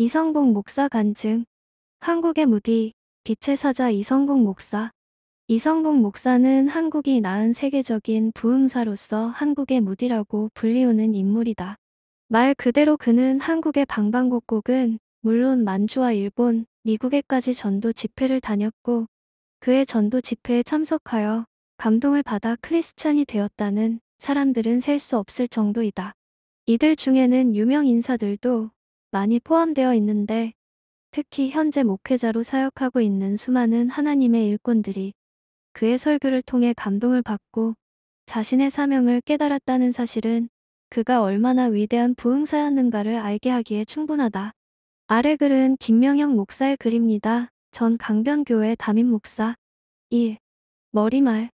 이성국 목사 간증 한국의 무디 빛의 사자 이성국 목사 이성국 목사는 한국이 낳은 세계적인 부흥사로서 한국의 무디라고 불리우는 인물이다. 말 그대로 그는 한국의 방방곡곡은 물론 만주와 일본, 미국에까지 전도 집회를 다녔고 그의 전도 집회에 참석하여 감동을 받아 크리스찬이 되었다는 사람들은 셀 수 없을 정도이다. 이들 중에는 유명 인사들도 많이 포함되어 있는데 특히 현재 목회자로 사역하고 있는 수많은 하나님의 일꾼들이 그의 설교를 통해 감동을 받고 자신의 사명을 깨달았다는 사실은 그가 얼마나 위대한 부흥사였는가를 알게 하기에 충분하다. 아래 글은 김명영 목사의 글입니다. 전 강변교회 담임 목사 1. 머리말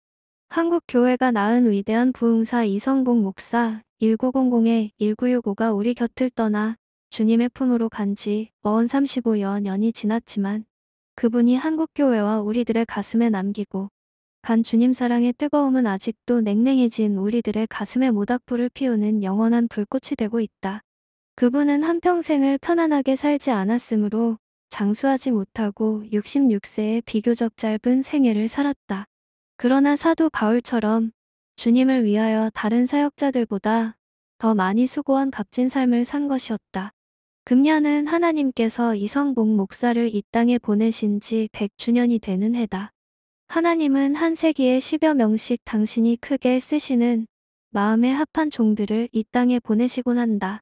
한국교회가 낳은 위대한 부흥사 이성공 목사 1900-1965가 우리 곁을 떠나 주님의 품으로 간 지 어언 35여년이 지났지만 그분이 한국교회와 우리들의 가슴에 남기고 간 주님 사랑의 뜨거움은 아직도 냉랭해진 우리들의 가슴에 모닥불을 피우는 영원한 불꽃이 되고 있다. 그분은 한평생을 편안하게 살지 않았으므로 장수하지 못하고 66세의 비교적 짧은 생애를 살았다. 그러나 사도 바울처럼 주님을 위하여 다른 사역자들보다 더 많이 수고한 값진 삶을 산 것이었다. 금년은 하나님께서 이성복 목사를 이 땅에 보내신 지 100주년이 되는 해다. 하나님은 한 세기에 10여 명씩 당신이 크게 쓰시는 마음에 합한 종들을 이 땅에 보내시곤 한다.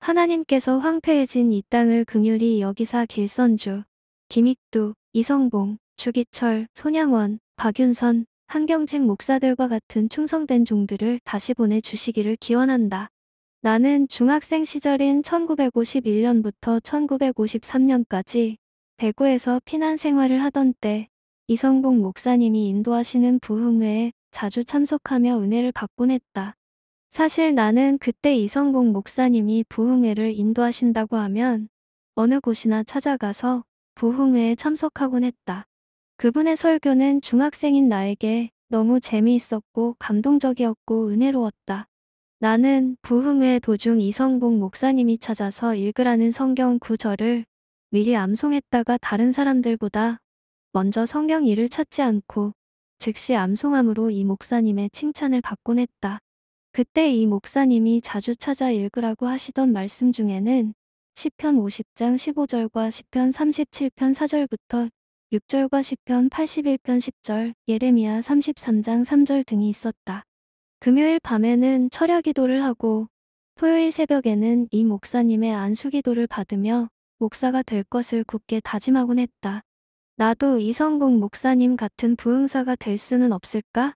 하나님께서 황폐해진 이 땅을 긍휼히 여기사 길선주, 김익두, 이성봉, 주기철, 손양원, 박윤선, 한경직 목사들과 같은 충성된 종들을 다시 보내주시기를 기원한다. 나는 중학생 시절인 1951년부터 1953년까지 대구에서 피난 생활을 하던 때 이성봉 목사님이 인도하시는 부흥회에 자주 참석하며 은혜를 받곤 했다. 사실 나는 그때 이성봉 목사님이 부흥회를 인도하신다고 하면 어느 곳이나 찾아가서 부흥회에 참석하곤 했다. 그분의 설교는 중학생인 나에게 너무 재미있었고 감동적이었고 은혜로웠다. 나는 부흥회 도중 이성봉 목사님이 찾아서 읽으라는 성경 구절을 미리 암송했다가 다른 사람들보다 먼저 성경 일을 찾지 않고 즉시 암송함으로 이 목사님의 칭찬을 받곤 했다. 그때 이 목사님이 자주 찾아 읽으라고 하시던 말씀 중에는 시편 50장 15절과 시편 37편 4절부터 6절과 시편 81편 10절, 예레미야 33장 3절 등이 있었다. 금요일 밤에는 철야 기도를 하고 토요일 새벽에는 이 목사님의 안수 기도를 받으며 목사가 될 것을 굳게 다짐하곤 했다. 나도 이성국 목사님 같은 부흥사가 될 수는 없을까?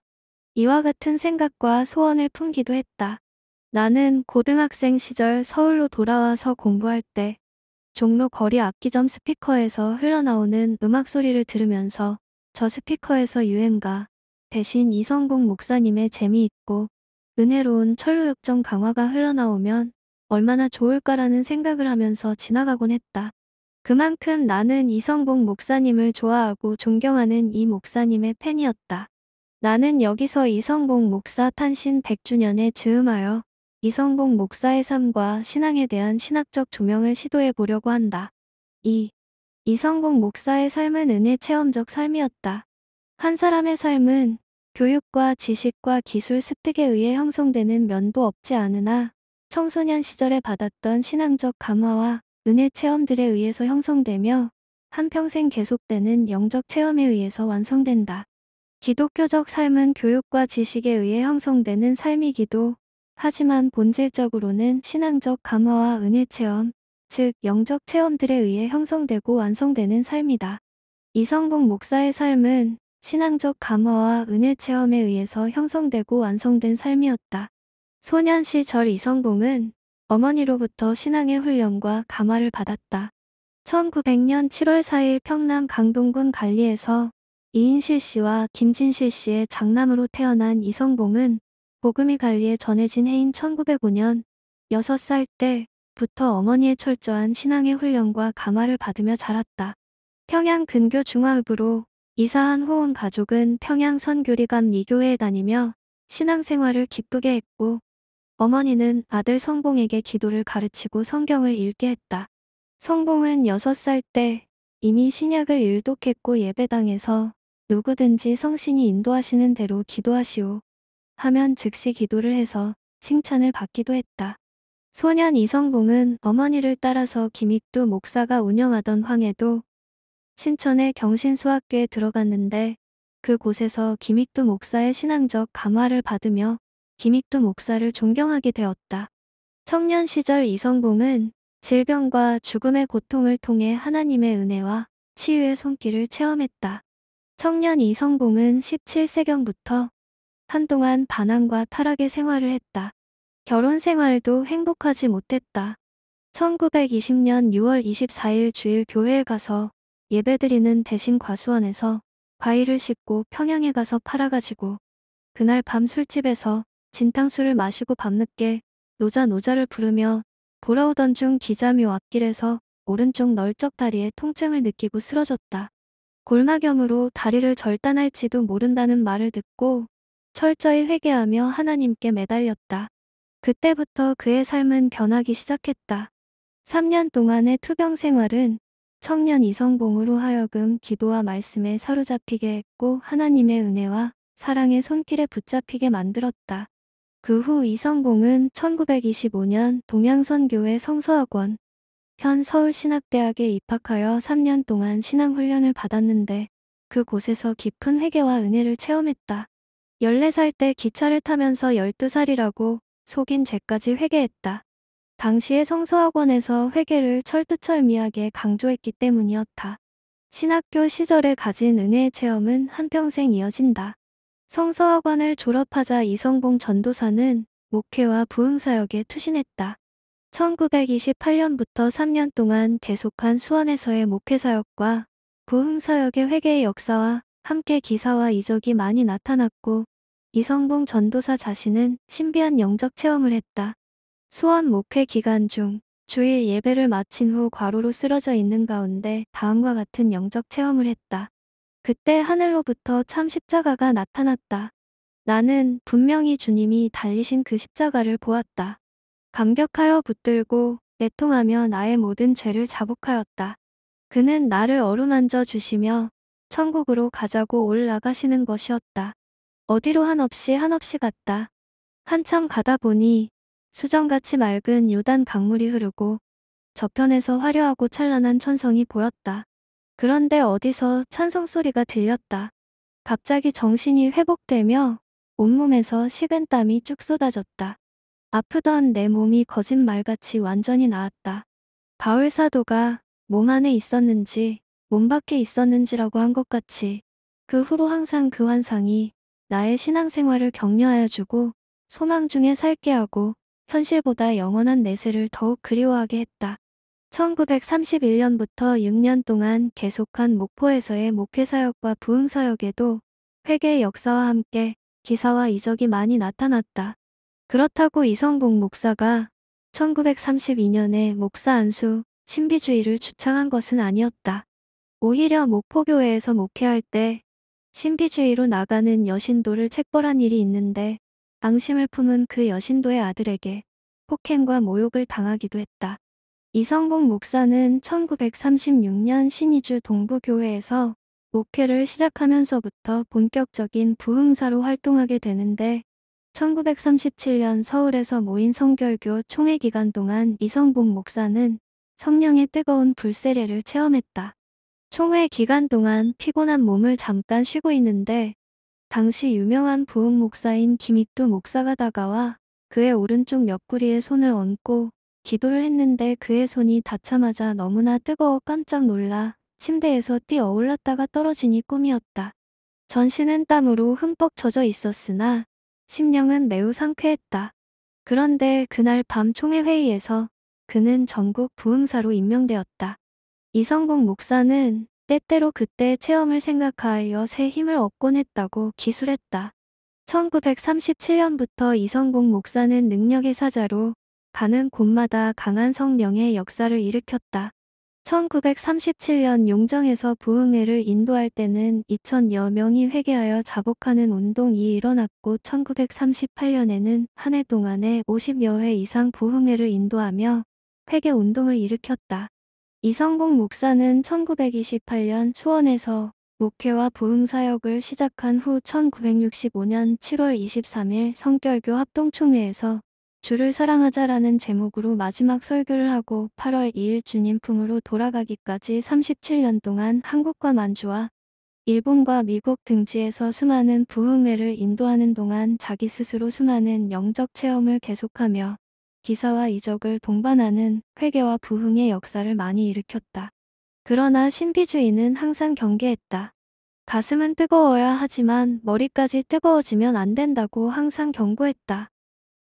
이와 같은 생각과 소원을 품기도 했다. 나는 고등학생 시절 서울로 돌아와서 공부할 때 종로 거리 악기점 스피커에서 흘러나오는 음악 소리를 들으면서 저 스피커에서 유행가 대신 이성국 목사님의 재미있고 은혜로운 철로역정 강화가 흘러나오면 얼마나 좋을까라는 생각을 하면서 지나가곤 했다. 그만큼 나는 이성국 목사님을 좋아하고 존경하는 이 목사님의 팬이었다. 나는 여기서 이성공 목사 탄신 100주년에 즈음하여 이성공 목사의 삶과 신앙에 대한 신학적 조명을 시도해 보려고 한다. 2. 이성공 목사의 삶은 은혜 체험적 삶이었다. 한 사람의 삶은 교육과 지식과 기술 습득에 의해 형성되는 면도 없지 않으나 청소년 시절에 받았던 신앙적 감화와 은혜 체험들에 의해서 형성되며 한평생 계속되는 영적 체험에 의해서 완성된다. 기독교적 삶은 교육과 지식에 의해 형성되는 삶이기도 하지만 본질적으로는 신앙적 감화와 은혜 체험, 즉 영적 체험들에 의해 형성되고 완성되는 삶이다. 이성국 목사의 삶은 신앙적 감화와 은혜 체험에 의해서 형성되고 완성된 삶이었다. 소년시 절 이성공은 어머니로부터 신앙의 훈련과 감화를 받았다. 1900년 7월 4일 평남 강동군 관리에서 이인실 씨와 김진실 씨의 장남으로 태어난 이성봉은 보금이 관리에 전해진 해인 1905년 6살 때부터 어머니의 철저한 신앙의 훈련과 감화를 받으며 자랐다. 평양 근교 중화읍으로 이사한 호은 가족은 평양 선교리감 이교회에 다니며 신앙생활을 기쁘게 했고 어머니는 아들 성봉에게 기도를 가르치고 성경을 읽게 했다. 성봉은 6살 때 이미 신약을 일독했고 예배당에서 누구든지 성신이 인도하시는 대로 기도하시오 하면 즉시 기도를 해서 칭찬을 받기도 했다. 소년 이성봉은 어머니를 따라서 김익두 목사가 운영하던 황해도 신천의 경신수학교에 들어갔는데 그곳에서 김익두 목사의 신앙적 감화를 받으며 김익두 목사를 존경하게 되었다. 청년 시절 이성봉은 질병과 죽음의 고통을 통해 하나님의 은혜와 치유의 손길을 체험했다. 청년 이성봉은 17세경부터 한동안 반항과 타락의 생활을 했다. 결혼 생활도 행복하지 못했다. 1920년 6월 24일 주일 교회에 가서 예배드리는 대신 과수원에서 과일을 씻고 평양에 가서 팔아가지고 그날 밤 술집에서 진탕수를 마시고 밤늦게 노자 노자를 부르며 돌아오던 중 기자묘 앞길에서 오른쪽 널쩍 다리에 통증을 느끼고 쓰러졌다. 골마겸으로 다리를 절단할지도 모른다는 말을 듣고 철저히 회개하며 하나님께 매달렸다. 그때부터 그의 삶은 변하기 시작했다. 3년 동안의 투병 생활은 청년 이성봉으로 하여금 기도와 말씀에 사로잡히게 했고 하나님의 은혜와 사랑의 손길에 붙잡히게 만들었다. 그 후 이성봉은 1925년 동양선교회 성서학원, 현 서울신학대학에 입학하여 3년 동안 신앙훈련을 받았는데 그곳에서 깊은 회개와 은혜를 체험했다. 14살 때 기차를 타면서 12살이라고 속인 죄까지 회개했다. 당시의 성서학원에서 회계를 철두철미하게 강조했기 때문이었다. 신학교 시절에 가진 은혜의 체험은 한평생 이어진다. 성서학원을 졸업하자 이성공 전도사는 목회와 부흥사역에 투신했다. 1928년부터 3년 동안 계속한 수원에서의 목회사역과 부흥사역의 회계의 역사와 함께 기사와 이적이 많이 나타났고 이성봉 전도사 자신은 신비한 영적 체험을 했다. 수원 목회 기간 중 주일 예배를 마친 후 과로로 쓰러져 있는 가운데 다음과 같은 영적 체험을 했다. 그때 하늘로부터 참 십자가가 나타났다. 나는 분명히 주님이 달리신 그 십자가를 보았다. 감격하여 붙들고 내통하며 나의 모든 죄를 자복하였다. 그는 나를 어루만져 주시며 천국으로 가자고 올라가시는 것이었다. 어디로 한없이 한없이 갔다. 한참 가다 보니 수정같이 맑은 요단 강물이 흐르고 저편에서 화려하고 찬란한 천성이 보였다. 그런데 어디서 찬송소리가 들렸다. 갑자기 정신이 회복되며 온몸에서 식은 땀이 쭉 쏟아졌다. 아프던 내 몸이 거짓말같이 완전히 나았다. 바울 사도가 몸 안에 있었는지 몸 밖에 있었는지라고 한 것 같이 그 후로 항상 그 환상이 나의 신앙생활을 격려하여 주고 소망 중에 살게 하고 현실보다 영원한 내세를 더욱 그리워하게 했다. 1931년부터 6년 동안 계속한 목포에서의 목회사역과 부흥사역에도 회계 역사와 함께 기사와 이적이 많이 나타났다. 그렇다고 이성국 목사가 1932년에 목사 안수, 신비주의를 주창한 것은 아니었다. 오히려 목포교회에서 목회할 때 신비주의로 나가는 여신도를 책벌한 일이 있는데 앙심을 품은 그 여신도의 아들에게 폭행과 모욕을 당하기도 했다. 이성국 목사는 1936년 신이주 동부교회에서 목회를 시작하면서부터 본격적인 부흥사로 활동하게 되는데 1937년 서울에서 모인 성결교 총회 기간 동안 이성복 목사는 성령의 뜨거운 불세례를 체험했다. 총회 기간 동안 피곤한 몸을 잠깐 쉬고 있는데 당시 유명한 부흥 목사인 김익두 목사가 다가와 그의 오른쪽 옆구리에 손을 얹고 기도를 했는데 그의 손이 닿자마자 너무나 뜨거워 깜짝 놀라 침대에서 뛰어 올랐다가 떨어지니 꿈이었다. 전신은 땀으로 흠뻑 젖어 있었으나 심령은 매우 상쾌했다. 그런데 그날 밤 총회 회의에서 그는 전국 부흥사로 임명되었다. 이성국 목사는 때때로 그때의 체험을 생각하여 새 힘을 얻곤 했다고 기술했다. 1937년부터 이성국 목사는 능력의 사자로 가는 곳마다 강한 성령의 역사를 일으켰다. 1937년 용정에서 부흥회를 인도할 때는 2천여 명이 회개하여 자복하는 운동이 일어났고 1938년에는 한 해 동안에 50여 회 이상 부흥회를 인도하며 회개 운동을 일으켰다. 이성국 목사는 1928년 수원에서 목회와 부흥사역을 시작한 후 1965년 7월 23일 성결교 합동총회에서 주를 사랑하자라는 제목으로 마지막 설교를 하고 8월 2일 주님 품으로 돌아가기까지 37년 동안 한국과 만주와 일본과 미국 등지에서 수많은 부흥회를 인도하는 동안 자기 스스로 수많은 영적 체험을 계속하며 기사와 이적을 동반하는 회개와 부흥의 역사를 많이 일으켰다. 그러나 신비주의는 항상 경계했다. 가슴은 뜨거워야 하지만 머리까지 뜨거워지면 안 된다고 항상 경고했다.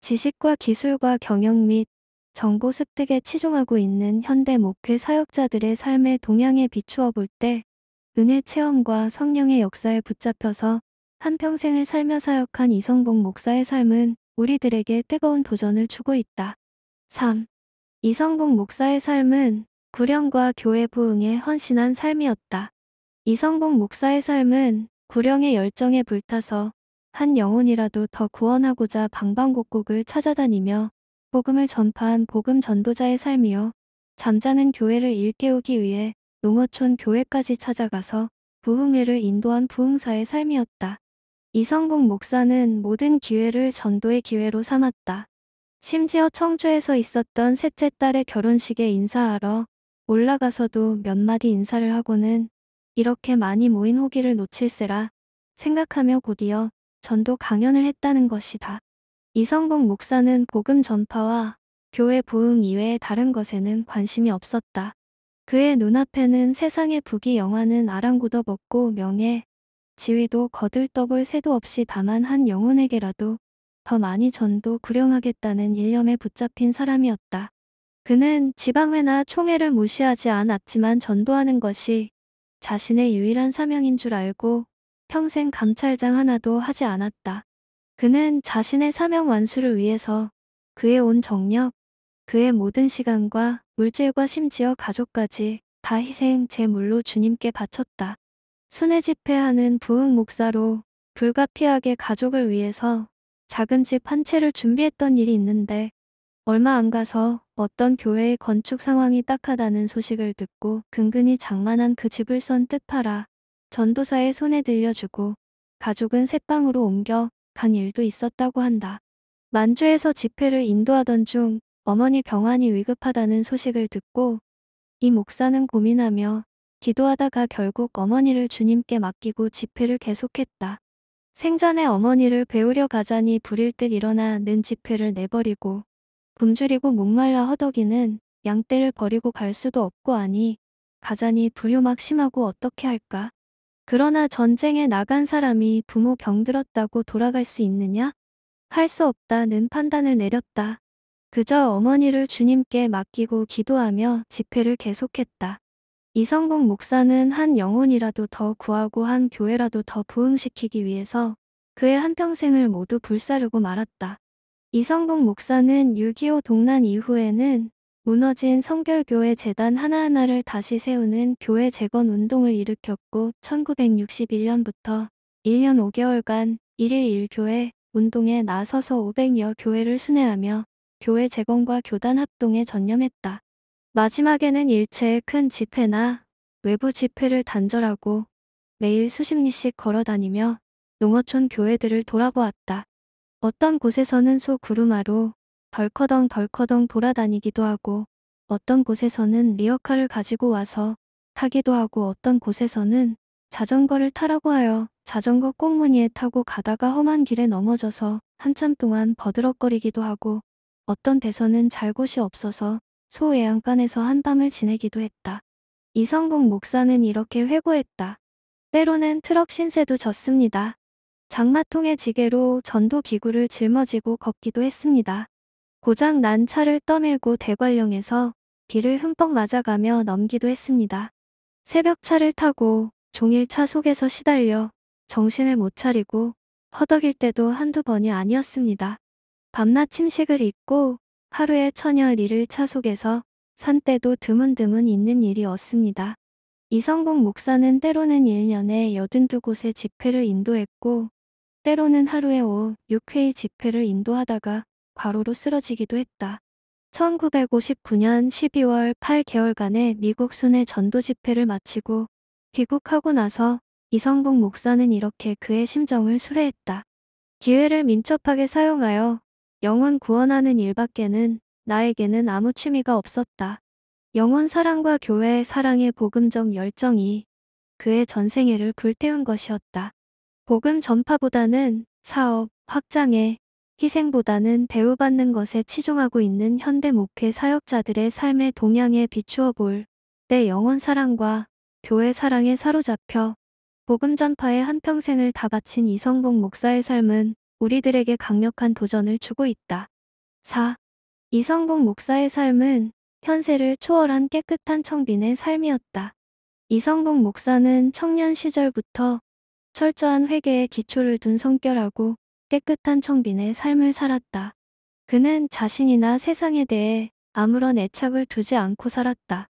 지식과 기술과 경영 및 정보 습득에 치중하고 있는 현대 목회 사역자들의 삶의 동향에 비추어 볼 때 은혜 체험과 성령의 역사에 붙잡혀서 한평생을 살며 사역한 이성봉 목사의 삶은 우리들에게 뜨거운 도전을 주고 있다. 3. 이성국 목사의 삶은 구령과 교회 부흥에 헌신한 삶이었다. 이성국 목사의 삶은 구령의 열정에 불타서 한 영혼이라도 더 구원하고자 방방곡곡을 찾아다니며 복음을 전파한 복음 전도자의 삶이요. 잠자는 교회를 일깨우기 위해 농어촌 교회까지 찾아가서 부흥회를 인도한 부흥사의 삶이었다. 이성국 목사는 모든 기회를 전도의 기회로 삼았다. 심지어 청주에서 있었던 셋째 딸의 결혼식에 인사하러 올라가서도 몇 마디 인사를 하고는 이렇게 많이 모인 호기를 놓칠세라 생각하며 곧이어 전도 강연을 했다는 것이다. 이성국 목사는 복음 전파와 교회 부흥 이외의 다른 것에는 관심이 없었다. 그의 눈앞에는 세상의 부귀 영화는 아랑곳도 먹고 명예, 지위도 거들떠볼 새도 없이 다만 한 영혼에게라도 더 많이 전도 구령하겠다는 일념에 붙잡힌 사람이었다. 그는 지방회나 총회를 무시하지 않았지만 전도하는 것이 자신의 유일한 사명인 줄 알고 평생 감찰장 하나도 하지 않았다. 그는 자신의 사명 완수를 위해서 그의 온 정력, 그의 모든 시간과 물질과 심지어 가족까지 다 희생 제물로 주님께 바쳤다. 순회 집회하는 부흥 목사로 불가피하게 가족을 위해서 작은 집 한 채를 준비했던 일이 있는데 얼마 안 가서 어떤 교회의 건축 상황이 딱하다는 소식을 듣고 근근히 장만한 그 집을 선뜻 팔아 전도사의 손에 들려주고 가족은 새방으로 옮겨 간 일도 있었다고 한다. 만주에서 집회를 인도하던 중 어머니 병환이 위급하다는 소식을 듣고 이 목사는 고민하며 기도하다가 결국 어머니를 주님께 맡기고 집회를 계속했다. 생전에 어머니를 배우려 가자니 부릴 듯 일어나 는 집회를 내버리고 굶주리고 목말라 허덕이는 양떼를 버리고 갈 수도 없고 하니 가자니 불효 막심하고 어떻게 할까? 그러나 전쟁에 나간 사람이 부모 병들었다고 돌아갈 수 있느냐? 할 수 없다는 판단을 내렸다. 그저 어머니를 주님께 맡기고 기도하며 집회를 계속했다. 이성국 목사는 한 영혼이라도 더 구하고 한 교회라도 더 부흥시키기 위해서 그의 한평생을 모두 불사르고 말았다. 이성국 목사는 6.25 동란 이후에는 무너진 성결교회 재단 하나하나를 다시 세우는 교회 재건 운동을 일으켰고 1961년부터 1년 5개월간 1일 1교회 운동에 나서서 500여 교회를 순회하며 교회 재건과 교단 합동에 전념했다. 마지막에는 일체의 큰 집회나 외부 집회를 단절하고 매일 수십 리씩 걸어다니며 농어촌 교회들을 돌아보았다. 어떤 곳에서는 소 구루마로 덜커덩 덜커덩 돌아다니기도 하고 어떤 곳에서는 리어카를 가지고 와서 타기도 하고 어떤 곳에서는 자전거를 타라고 하여 자전거 꽁무니에 타고 가다가 험한 길에 넘어져서 한참 동안 버드럭거리기도 하고 어떤 데서는 잘 곳이 없어서 소외양간에서 한밤을 지내기도 했다. 이성국 목사는 이렇게 회고했다. 때로는 트럭 신세도 졌습니다. 장마통의 지게로 전도기구를 짊어지고 걷기도 했습니다. 고장 난 차를 떠밀고 대관령에서 비를 흠뻑 맞아가며 넘기도 했습니다. 새벽차를 타고 종일 차 속에서 시달려 정신을 못 차리고 허덕일 때도 한두 번이 아니었습니다. 밤낮 침식을 잊고 하루에 천여리를 차 속에서 산때도 드문드문 있는 일이없습니다 이성국 목사는 때로는 1년에 82곳의 집회를 인도했고 때로는 하루에 5, 6회의 집회를 인도하다가 과로로 쓰러지기도 했다. 1959년 12월 8개월간의 미국 순회 전도 집회를 마치고 귀국하고 나서 이성국 목사는 이렇게 그의 심정을 수레했다. 기회를 민첩하게 사용하여 영원 구원하는 일밖에는 나에게는 아무 취미가 없었다. 영원 사랑과 교회의 사랑의 복음적 열정이 그의 전생애를 불태운 것이었다. 복음 전파보다는 사업, 확장에, 희생보다는 대우받는 것에 치중하고 있는 현대 목회 사역자들의 삶의 동향에 비추어 볼 때 영혼 사랑과 교회 사랑에 사로잡혀 복음 전파에 한평생을 다 바친 이성복 목사의 삶은 우리들에게 강력한 도전을 주고 있다. 4. 이성국 목사의 삶은 현세를 초월한 깨끗한 청빈의 삶이었다. 이성국 목사는 청년 시절부터 철저한 회계에 기초를 둔 성결하고 깨끗한 청빈의 삶을 살았다. 그는 자신이나 세상에 대해 아무런 애착을 두지 않고 살았다.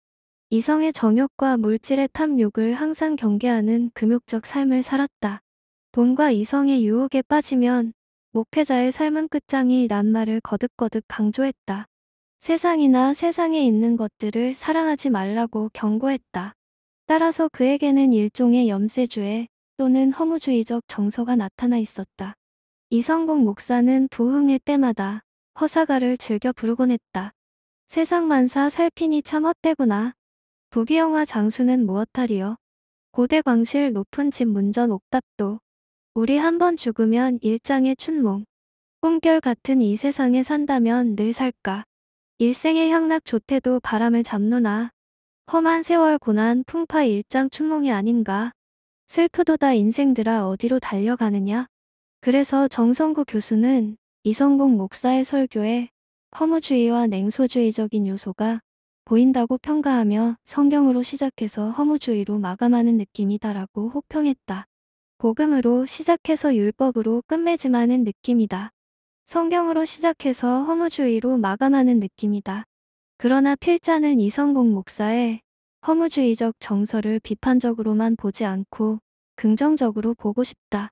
이성의 정욕과 물질의 탐욕을 항상 경계하는 금욕적 삶을 살았다. 돈과 이성의 유혹에 빠지면 목회자의 삶은 끝장이란 말을 거듭거듭 강조했다. 세상이나 세상에 있는 것들을 사랑하지 말라고 경고했다. 따라서 그에게는 일종의 염세주의 또는 허무주의적 정서가 나타나 있었다. 이성공 목사는 부흥의 때마다 허사가를 즐겨 부르곤 했다. 세상만사 살핀이 참 헛되구나. 부귀영화 장수는 무엇하리요. 고대 광실 높은 집 문전 옥답도 우리 한 번 죽으면 일장의 춘몽. 꿈결 같은 이 세상에 산다면 늘 살까. 일생의 향락 좋대도 바람을 잡누나. 험한 세월 고난 풍파 일장 춘몽이 아닌가. 슬프도다 인생들아 어디로 달려가느냐. 그래서 정성구 교수는 이성공 목사의 설교에 허무주의와 냉소주의적인 요소가 보인다고 평가하며 성경으로 시작해서 허무주의로 마감하는 느낌이다라고 혹평했다. 복음으로 시작해서 율법으로 끝맺음하는 느낌이다. 성경으로 시작해서 허무주의로 마감하는 느낌이다. 그러나 필자는 이성공 목사의 허무주의적 정서를 비판적으로만 보지 않고 긍정적으로 보고 싶다.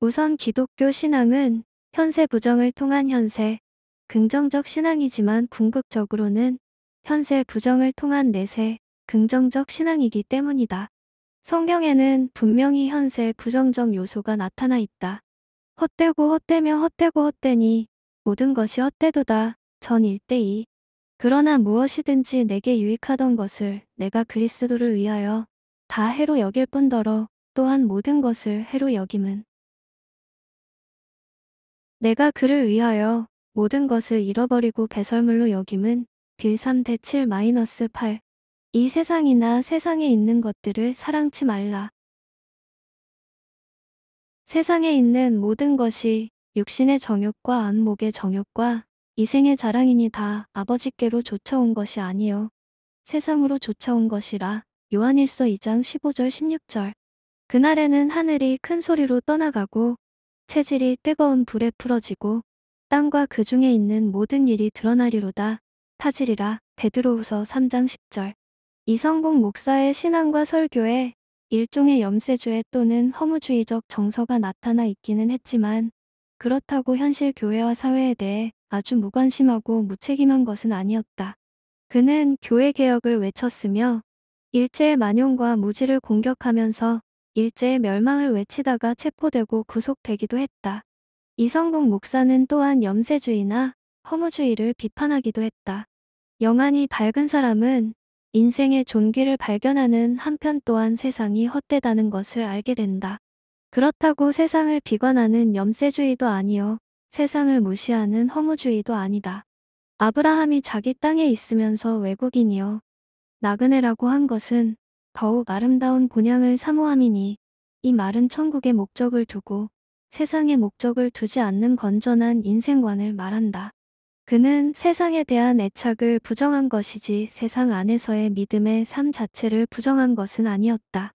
우선 기독교 신앙은 현세 부정을 통한 현세, 긍정적 신앙이지만 궁극적으로는 현세 부정을 통한 내세, 긍정적 신앙이기 때문이다. 성경에는 분명히 현세 부정적 요소가 나타나 있다. 헛되고 헛되며 헛되고 헛되니 모든 것이 헛되도다. 전 1대2. 그러나 무엇이든지 내게 유익하던 것을 내가 그리스도를 위하여 다 해로 여길 뿐더러 또한 모든 것을 해로 여김은 내가 그를 위하여 모든 것을 잃어버리고 배설물로 여김은 빌 3대 7-8이 세상이나 세상에 있는 것들을 사랑치 말라. 세상에 있는 모든 것이 육신의 정욕과 안목의 정욕과 이생의 자랑이니 다 아버지께로 쫓아온 것이 아니요 세상으로 쫓아온 것이라 요한일서 2장 15절 16절 그날에는 하늘이 큰 소리로 떠나가고 체질이 뜨거운 불에 풀어지고 땅과 그 중에 있는 모든 일이 드러나리로다 타지리라 베드로후서 3장 10절 이성국 목사의 신앙과 설교에 일종의 염세주의 또는 허무주의적 정서가 나타나 있기는 했지만 그렇다고 현실 교회와 사회에 대해 아주 무관심하고 무책임한 것은 아니었다. 그는 교회 개혁을 외쳤으며 일제의 만용과 무지를 공격하면서 일제의 멸망을 외치다가 체포되고 구속되기도 했다. 이성국 목사는 또한 염세주의나 허무주의를 비판하기도 했다. 영안이 밝은 사람은 인생의 존귀를 발견하는 한편 또한 세상이 헛되다는 것을 알게 된다. 그렇다고 세상을 비관하는 염세주의도 아니요. 세상을 무시하는 허무주의도 아니다. 아브라함이 자기 땅에 있으면서 외국인이요. 나그네라고 한 것은 더욱 아름다운 본향을 사모함이니 이 말은 천국의 목적을 두고 세상의 목적을 두지 않는 건전한 인생관을 말한다. 그는 세상에 대한 애착을 부정한 것이지 세상 안에서의 믿음의 삶 자체를 부정한 것은 아니었다.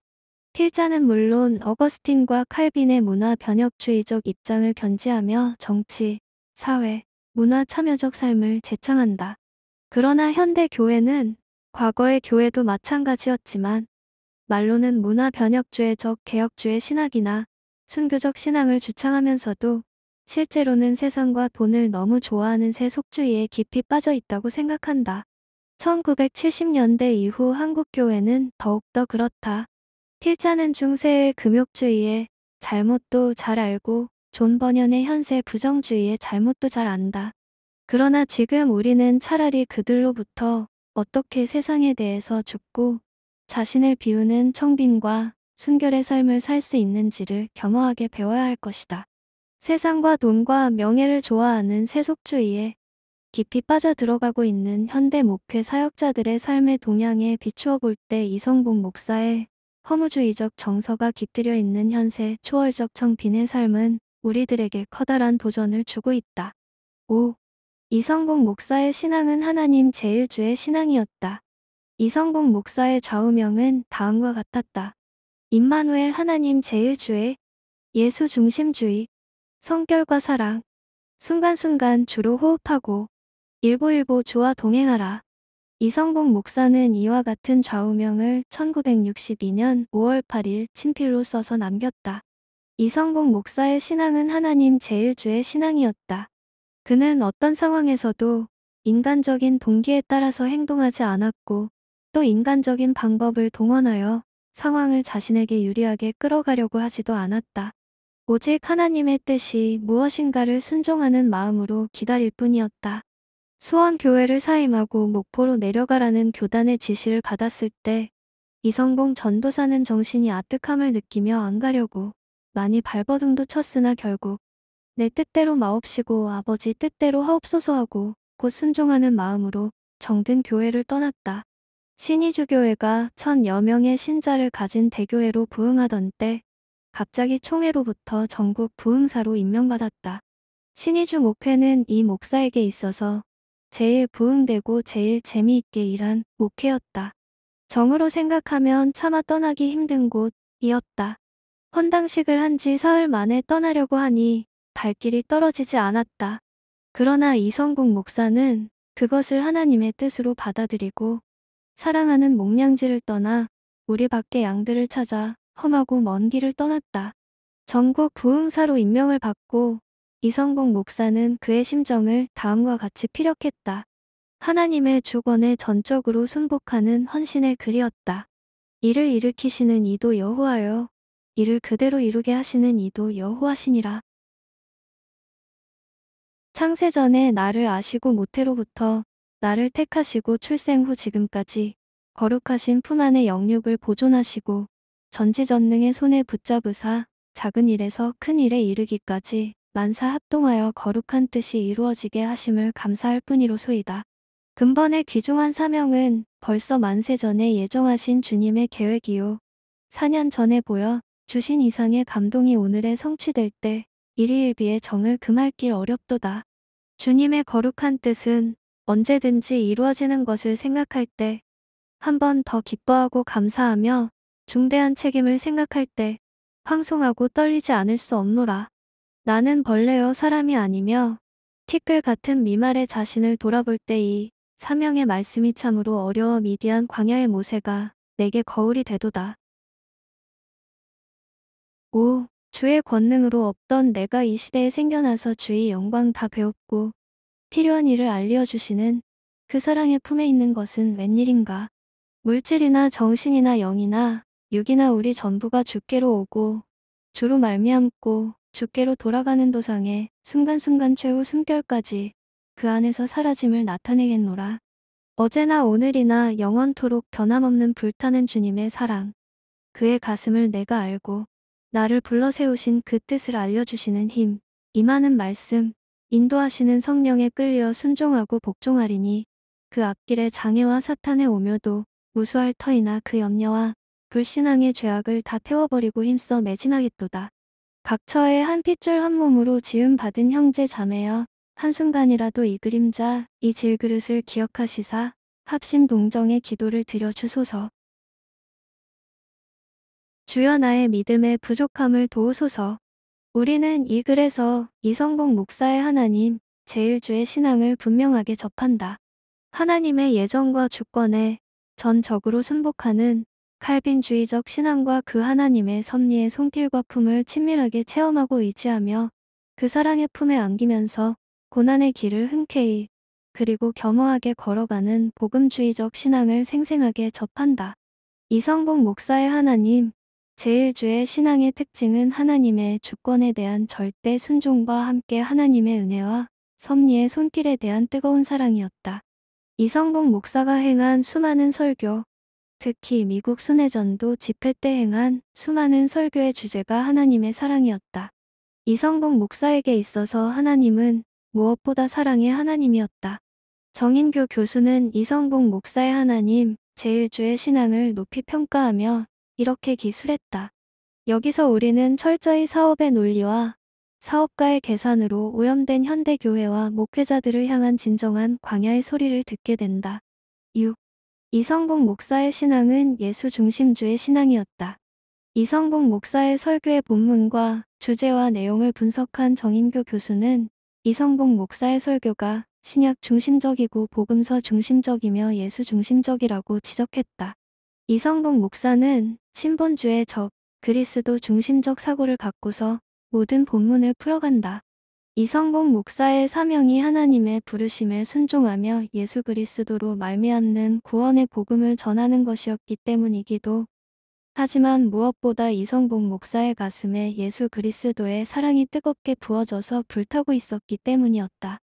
필자는 물론 어거스틴과 칼빈의 문화 변혁주의적 입장을 견지하며 정치, 사회, 문화 참여적 삶을 재창한다. 그러나 현대 교회는 과거의 교회도 마찬가지였지만 말로는 문화 변혁주의적 개혁주의 신학이나 순교적 신앙을 주창하면서도 실제로는 세상과 돈을 너무 좋아하는 새 속주의에 깊이 빠져 있다고 생각한다. 1970년대 이후 한국 교회는 더욱더 그렇다. 필자는 중세의 금욕주의에 잘못도 잘 알고 존 버년의 현세 부정주의에 잘못도 잘 안다. 그러나 지금 우리는 차라리 그들로부터 어떻게 세상에 대해서 죽고 자신을 비우는 청빈과 순결의 삶을 살 수 있는지를 겸허하게 배워야 할 것이다. 세상과 돈과 명예를 좋아하는 세속주의에 깊이 빠져들어가고 있는 현대 목회 사역자들의 삶의 동향에 비추어 볼 때 이성봉 목사의 허무주의적 정서가 깃들여 있는 현세 초월적 청빈의 삶은 우리들에게 커다란 도전을 주고 있다. 5. 이성봉 목사의 신앙은 하나님 제일주의 신앙이었다. 이성봉 목사의 좌우명은 다음과 같았다. 임마누엘 하나님 제일주의 예수 중심주의 성결과 사랑, 순간순간 주로 호흡하고 일보일보 주와 동행하라. 이성봉 목사는 이와 같은 좌우명을 1962년 5월 8일 친필로 써서 남겼다. 이성봉 목사의 신앙은 하나님 제일주의 신앙이었다. 그는 어떤 상황에서도 인간적인 동기에 따라서 행동하지 않았고 또 인간적인 방법을 동원하여 상황을 자신에게 유리하게 끌어가려고 하지도 않았다. 오직 하나님의 뜻이 무엇인가를 순종하는 마음으로 기다릴 뿐이었다. 수원교회를 사임하고 목포로 내려가라는 교단의 지시를 받았을 때 이성공 전도사는 정신이 아득함을 느끼며 안 가려고 많이 발버둥도 쳤으나 결국 내 뜻대로 마옵시고 아버지 뜻대로 하옵소서 하고 곧 순종하는 마음으로 정든 교회를 떠났다. 신이주교회가 천여 명의 신자를 가진 대교회로 부흥하던 때 갑자기 총회로부터 전국 부흥사로 임명받았다. 신의주 목회는 이 목사에게 있어서 제일 부흥되고 제일 재미있게 일한 목회였다. 정으로 생각하면 차마 떠나기 힘든 곳이었다. 헌당식을 한 지 사흘 만에 떠나려고 하니 발길이 떨어지지 않았다. 그러나 이성국 목사는 그것을 하나님의 뜻으로 받아들이고 사랑하는 목량지를 떠나 우리 밖의 양들을 찾아 험하고 먼 길을 떠났다. 전국 부흥사로 임명을 받고 이성공 목사는 그의 심정을 다음과 같이 피력했다. 하나님의 주권에 전적으로 순복하는 헌신의 글이었다. 이를 일으키시는 이도 여호와여 이를 그대로 이루게 하시는 이도 여호와시니라. 창세전에 나를 아시고 모태로부터 나를 택하시고 출생 후 지금까지 거룩하신 품 안의 영육을 보존하시고 전지전능의 손에 붙잡으사 작은 일에서 큰 일에 이르기까지 만사 합동하여 거룩한 뜻이 이루어지게 하심을 감사할 뿐이로소이다. 근본의 귀중한 사명은 벌써 만세 전에 예정하신 주님의 계획이요. 4년 전에 보여 주신 이상의 감동이 오늘에 성취될 때 일희일비의 정을 금할 길 어렵도다. 주님의 거룩한 뜻은 언제든지 이루어지는 것을 생각할 때 한 번 더 기뻐하고 감사하며 중대한 책임을 생각할 때 황송하고 떨리지 않을 수 없노라. 나는 벌레여 사람이 아니며 티끌 같은 미말의 자신을 돌아볼 때 이 사명의 말씀이 참으로 어려워 미디안 광야의 모세가 내게 거울이 되도다. 오, 주의 권능으로 없던 내가 이 시대에 생겨나서 주의 영광 다 배웠고 필요한 일을 알려주시는 그 사랑의 품에 있는 것은 웬일인가. 물질이나 정신이나 영이나 육이나 우리 전부가 주께로 오고 주로 말미암고 주께로 돌아가는 도상에 순간순간 최후 숨결까지 그 안에서 사라짐을 나타내겠노라. 어제나 오늘이나 영원토록 변함없는 불타는 주님의 사랑. 그의 가슴을 내가 알고 나를 불러 세우신 그 뜻을 알려주시는 힘, 임하는 말씀, 인도하시는 성령에 끌려 순종하고 복종하리니 그 앞길에 장애와 사탄의 오묘도 무수할 터이나 그 염려와 불신앙의 그 죄악을 다 태워버리고 힘써 매진하겠도다. 각처의 한 핏줄 한 몸으로 지음받은 형제 자매여 한순간이라도 이 그림자 이 질그릇을 기억하시사 합심 동정의 기도를 드려주소서. 주여 나의 믿음의 부족함을 도우소서. 우리는 이 글에서 이성공 목사의 하나님, 제일주의 신앙을 분명하게 접한다. 하나님의 예정과 주권에 전적으로 순복하는 칼빈주의적 신앙과 그 하나님의 섭리의 손길과 품을 친밀하게 체험하고 의지하며 그 사랑의 품에 안기면서 고난의 길을 흔쾌히 그리고 겸허하게 걸어가는 복음주의적 신앙을 생생하게 접한다. 이성복 목사의 하나님, 제일주의 신앙의 특징은 하나님의 주권에 대한 절대 순종과 함께 하나님의 은혜와 섭리의 손길에 대한 뜨거운 사랑이었다. 이성복 목사가 행한 수많은 설교, 특히 미국 순회전도 집회 때 행한 수많은 설교의 주제가 하나님의 사랑이었다. 이성공 목사에게 있어서 하나님은 무엇보다 사랑의 하나님이었다. 정인교 교수는 이성공 목사의 하나님, 제일주의 신앙을 높이 평가하며 이렇게 기술했다. 여기서 우리는 철저히 사업의 논리와 사업가의 계산으로 오염된 현대교회와 목회자들을 향한 진정한 광야의 소리를 듣게 된다. 6. 이성국 목사의 신앙은 예수 중심주의 신앙이었다. 이성국 목사의 설교의 본문과 주제와 내용을 분석한 정인교 교수는 이성국 목사의 설교가 신약 중심적이고 복음서 중심적이며 예수 중심적이라고 지적했다. 이성국 목사는 신본주의 적 그리스도 중심적 사고를 갖고서 모든 본문을 풀어간다. 이성공 목사의 사명이 하나님의 부르심에 순종하며 예수 그리스도로 말미암는 구원의 복음을 전하는 것이었기 때문이기도 하지만 무엇보다 이성봉 목사의 가슴에 예수 그리스도의 사랑이 뜨겁게 부어져서 불타고 있었기 때문이었다.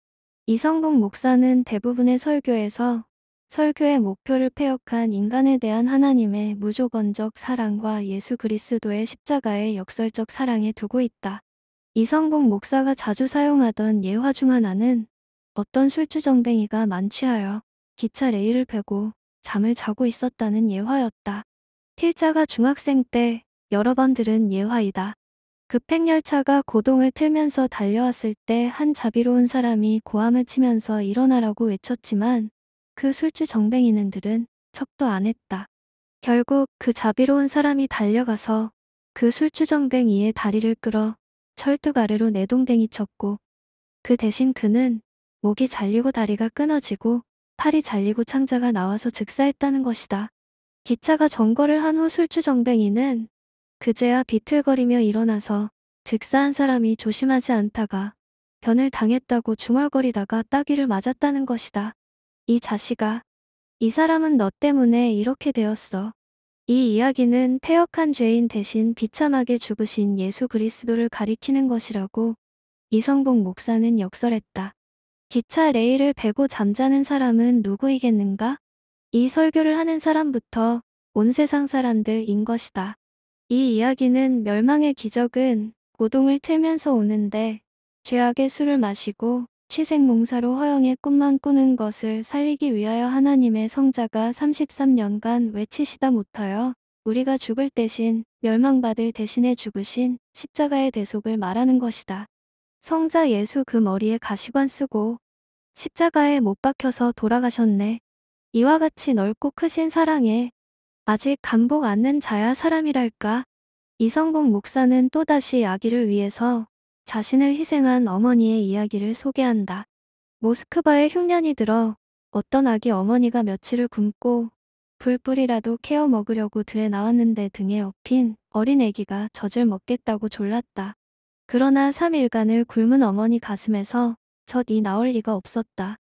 이성봉 목사는 대부분의 설교에서 설교의 목표를 폐역한 인간에 대한 하나님의 무조건적 사랑과 예수 그리스도의 십자가의 역설적 사랑에 두고 있다. 이성국 목사가 자주 사용하던 예화 중 하나는 어떤 술주정뱅이가 만취하여 기차 레일을 베고 잠을 자고 있었다는 예화였다. 필자가 중학생 때 여러 번 들은 예화이다. 급행열차가 고동을 틀면서 달려왔을 때 한 자비로운 사람이 고함을 치면서 일어나라고 외쳤지만 그 술주 정뱅이는 들은 척도 안 했다. 결국 그 자비로운 사람이 달려가서 그 술주 정뱅이의 다리를 끌어 철뚝 아래로 내동댕이 쳤고 그 대신 그는 목이 잘리고 다리가 끊어지고 팔이 잘리고 창자가 나와서 즉사했다는 것이다. 기차가 정거를 한 후 술주 정뱅이는 그제야 비틀거리며 일어나서 즉사한 사람이 조심하지 않다가 변을 당했다고 중얼거리다가 따귀를 맞았다는 것이다. 이 자식아. 이 사람은 너 때문에 이렇게 되었어. 이 이야기는 폐역한 죄인 대신 비참하게 죽으신 예수 그리스도를 가리키는 것이라고 이성복 목사는 역설했다. 기차 레일을 베고 잠자는 사람은 누구이겠는가? 이 설교를 하는 사람부터 온 세상 사람들인 것이다. 이 이야기는 멸망의 기적은 고동을 틀면서 오는데 죄악의 술을 마시고 취생몽사로 허영의 꿈만 꾸는 것을 살리기 위하여 하나님의 성자가 33년간 외치시다 못하여 우리가 죽을 대신 멸망받을 대신에 죽으신 십자가의 대속을 말하는 것이다. 성자 예수 그 머리에 가시관 쓰고 십자가에 못 박혀서 돌아가셨네. 이와 같이 넓고 크신 사랑에 아직 감복 않는 자야 사람이랄까. 이성복 목사는 또다시 아기를 위해서 자신을 희생한 어머니의 이야기를 소개한다. 모스크바에 흉년이 들어 어떤 아기 어머니가 며칠을 굶고 불불이라도 케어 먹으려고 들에 나왔는데 등에 엎힌 어린 아기가 젖을 먹겠다고 졸랐다. 그러나 3일간을 굶은 어머니 가슴에서 젖이 나올 리가 없었다.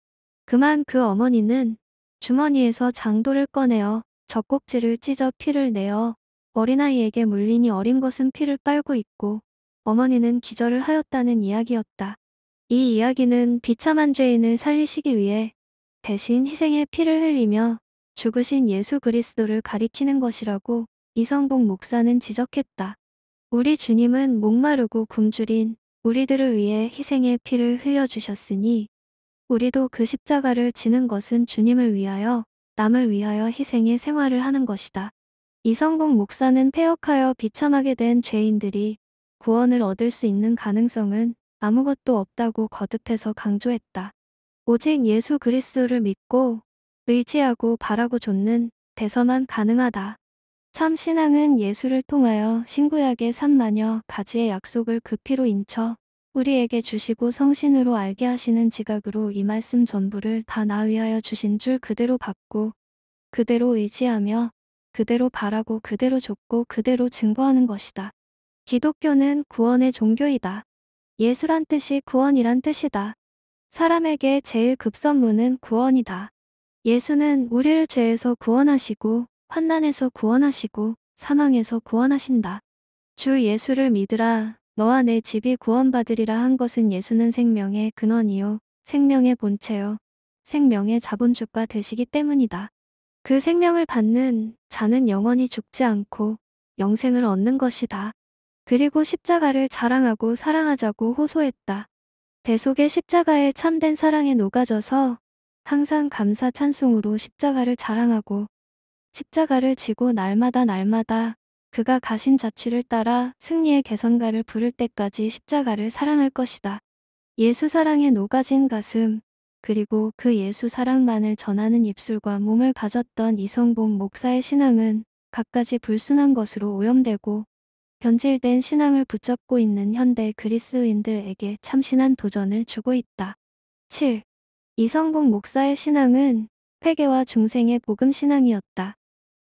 그만 그 어머니는 주머니에서 장도를 꺼내어 젖꼭지를 찢어 피를 내어 어린아이에게 물리니 어린 것은 피를 빨고 있고 어머니는 기절을 하였다는 이야기였다. 이 이야기는 비참한 죄인을 살리시기 위해 대신 희생의 피를 흘리며 죽으신 예수 그리스도를 가리키는 것이라고 이성복 목사는 지적했다. 우리 주님은 목마르고 굶주린 우리들을 위해 희생의 피를 흘려주셨으니 우리도 그 십자가를 지는 것은 주님을 위하여 남을 위하여 희생의 생활을 하는 것이다. 이성봉 목사는 폐역하여 비참하게 된 죄인들이 구원을 얻을 수 있는 가능성은 아무것도 없다고 거듭해서 강조했다. 오직 예수 그리스도를 믿고 의지하고 바라고 좇는 데서만 가능하다. 참 신앙은 예수를 통하여 신구약의 산마녀 가지의 약속을 그 피로 인쳐 우리에게 주시고 성신으로 알게 하시는 지각으로 이 말씀 전부를 다나 위하여 주신 줄 그대로 받고 그대로 의지하며 그대로 바라고 그대로 줬고 그대로 증거하는 것이다. 기독교는 구원의 종교이다. 예수란 뜻이 구원이란 뜻이다. 사람에게 제일 급선무는 구원이다. 예수는 우리를 죄에서 구원하시고 환난에서 구원하시고 사망에서 구원하신다. 주 예수를 믿으라 너와 내 집이 구원받으리라 한 것은 예수는 생명의 근원이요 생명의 본체요 생명의 자본주가 되시기 때문이다. 그 생명을 받는 자는 영원히 죽지 않고 영생을 얻는 것이다. 그리고 십자가를 자랑하고 사랑하자고 호소했다. 대속의 십자가에 참된 사랑에 녹아져서 항상 감사 찬송으로 십자가를 자랑하고 십자가를 지고 날마다 날마다 그가 가신 자취를 따라 승리의 개선가를 부를 때까지 십자가를 사랑할 것이다. 예수 사랑에 녹아진 가슴 그리고 그 예수 사랑만을 전하는 입술과 몸을 가졌던 이성봉 목사의 신앙은 갖가지 불순한 것으로 오염되고 변질된 신앙을 붙잡고 있는 현대 그리스인들에게 참신한 도전을 주고 있다. 7. 이성국 목사의 신앙은 회개와 중생의 복음 신앙이었다.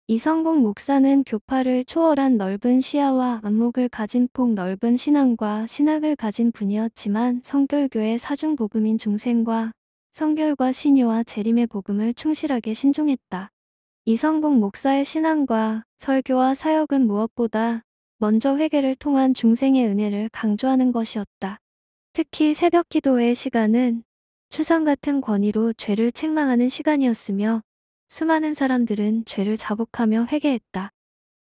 이성국 목사는 교파를 초월한 넓은 시야와 안목을 가진 폭 넓은 신앙과 신학을 가진 분이었지만 성결교의 사중 복음인 중생과 성결과 신유와 재림의 복음을 충실하게 신종했다. 이성국 목사의 신앙과 설교와 사역은 무엇보다 먼저 회개를 통한 중생의 은혜를 강조하는 것이었다. 특히 새벽 기도의 시간은 추상 같은 권위로 죄를 책망하는 시간이었으며 수많은 사람들은 죄를 자복하며 회개했다.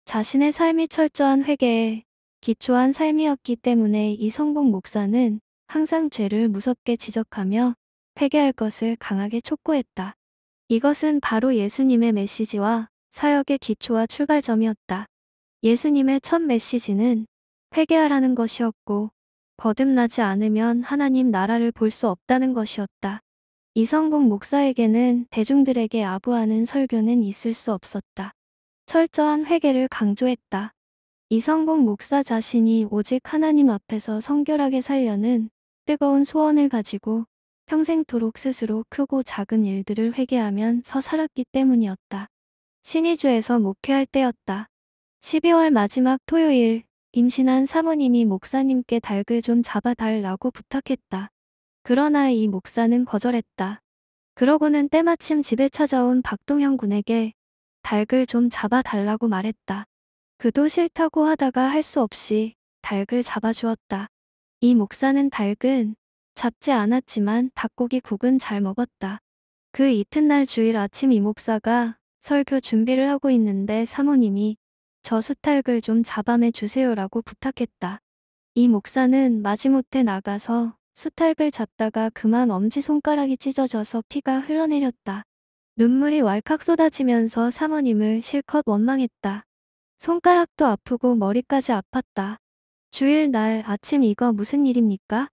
자신의 삶이 철저한 회개에 기초한 삶이었기 때문에 이 성공 목사는 항상 죄를 무섭게 지적하며 회개할 것을 강하게 촉구했다. 이것은 바로 예수님의 메시지와 사역의 기초와 출발점이었다. 예수님의 첫 메시지는 회개하라는 것이었고 거듭나지 않으면 하나님 나라를 볼 수 없다는 것이었다. 이성국 목사에게는 대중들에게 아부하는 설교는 있을 수 없었다. 철저한 회개를 강조했다. 이성국 목사 자신이 오직 하나님 앞에서 성결하게 살려는 뜨거운 소원을 가지고 평생토록 스스로 크고 작은 일들을 회개하면서 살았기 때문이었다. 신의주에서 목회할 때였다. 12월 마지막 토요일 임신한 사모님이 목사님께 닭을 좀 잡아달라고 부탁했다. 그러나 이 목사는 거절했다. 그러고는 때마침 집에 찾아온 박동현 군에게 닭을 좀 잡아달라고 말했다. 그도 싫다고 하다가 할 수 없이 닭을 잡아주었다. 이 목사는 닭은 잡지 않았지만 닭고기 국은 잘 먹었다. 그 이튿날 주일 아침 이 목사가 설교 준비를 하고 있는데 사모님이 저 수탉을 좀 잡아매 주세요라고 부탁했다. 이 목사는 마지못해 나가서 수탉을 잡다가 그만 엄지손가락이 찢어져서 피가 흘러내렸다. 눈물이 왈칵 쏟아지면서 사모님을 실컷 원망했다. 손가락도 아프고 머리까지 아팠다. 주일날 아침 이거 무슨 일입니까?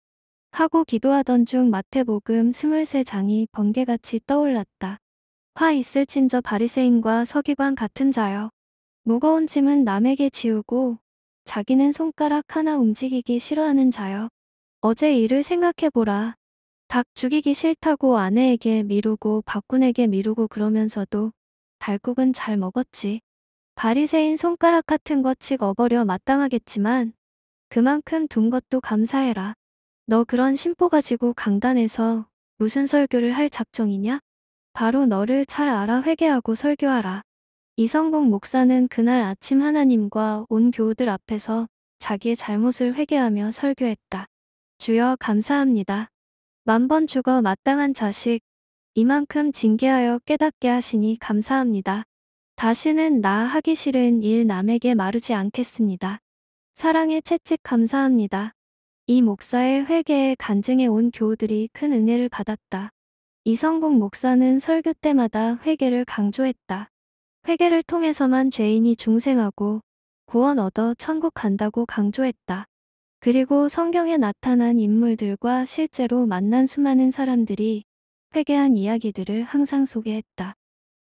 하고 기도하던 중 마태복음 23장이 번개같이 떠올랐다. 화 있을 친저 바리새인과 서기관 같은 자여. 무거운 짐은 남에게 지우고 자기는 손가락 하나 움직이기 싫어하는 자여. 어제 일을 생각해보라. 닭 죽이기 싫다고 아내에게 미루고 박군에게 미루고 그러면서도 달국은 잘 먹었지. 바리새인 손가락 같은 것칙 어버려 마땅하겠지만 그만큼 둔 것도 감사해라. 너 그런 심보 가지고 강단에서 무슨 설교를 할 작정이냐? 바로 너를 잘 알아 회개하고 설교하라. 이성국 목사는 그날 아침 하나님과 온 교우들 앞에서 자기의 잘못을 회개하며 설교했다. 주여 감사합니다. 만번 죽어 마땅한 자식, 이만큼 징계하여 깨닫게 하시니 감사합니다. 다시는 나 하기 싫은 일 남에게 마르지 않겠습니다. 사랑의 채찍 감사합니다. 이 목사의 회개에 간증해 온 교우들이 큰 은혜를 받았다. 이성국 목사는 설교 때마다 회개를 강조했다. 회개를 통해서만 죄인이 중생하고 구원 얻어 천국 간다고 강조했다. 그리고 성경에 나타난 인물들과 실제로 만난 수많은 사람들이 회개한 이야기들을 항상 소개했다.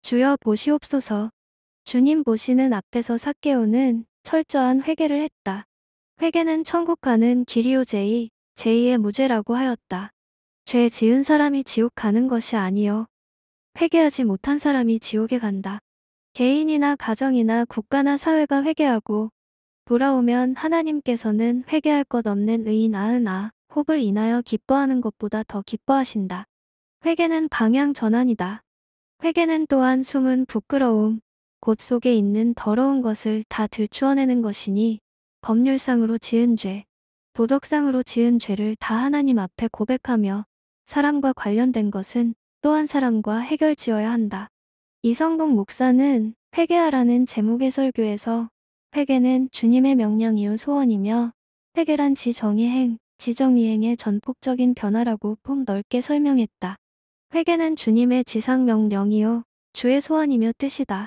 주여 보시옵소서. 주님 보시는 앞에서 삭개오는 철저한 회개를 했다. 회개는 천국 가는 길이요 제이, 제이의 무죄라고 하였다. 죄 지은 사람이 지옥 가는 것이 아니요. 회개하지 못한 사람이 지옥에 간다. 개인이나 가정이나 국가나 사회가 회개하고 돌아오면 하나님께서는 회개할 것 없는 의인 아은아 홉을 인하여 기뻐하는 것보다 더 기뻐하신다. 회개는 방향 전환이다. 회개는 또한 숨은 부끄러움, 곳 속에 있는 더러운 것을 다 들추어내는 것이니 법률상으로 지은 죄, 도덕상으로 지은 죄를 다 하나님 앞에 고백하며 사람과 관련된 것은 또한 사람과 해결지어야 한다. 이성동 목사는 회개하라는 제목의 설교에서 회개는 주님의 명령이요 소원이며 회개란 지정이행, 지정이행의 전폭적인 변화라고 폭 넓게 설명했다. 회개는 주님의 지상 명령이요 주의 소원이며 뜻이다.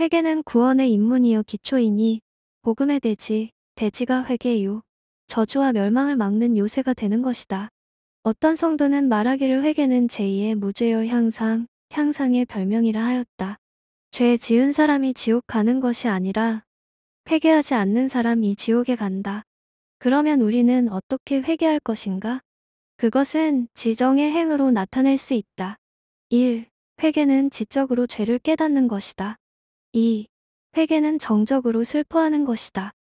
회개는 구원의 입문이요 기초이니 복음의 대지, 대지가 회개요 저주와 멸망을 막는 요새가 되는 것이다. 어떤 성도는 말하기를 회개는 제2의 무죄요 향상, 향상의 별명이라 하였다. 죄 지은 사람이 지옥 가는 것이 아니라 회개하지 않는 사람이 지옥에 간다. 그러면 우리는 어떻게 회개할 것인가? 그것은 지정의 행으로 나타낼 수 있다. 1. 회개는 지적으로 죄를 깨닫는 것이다. 2. 회개는 정적으로 슬퍼하는 것이다.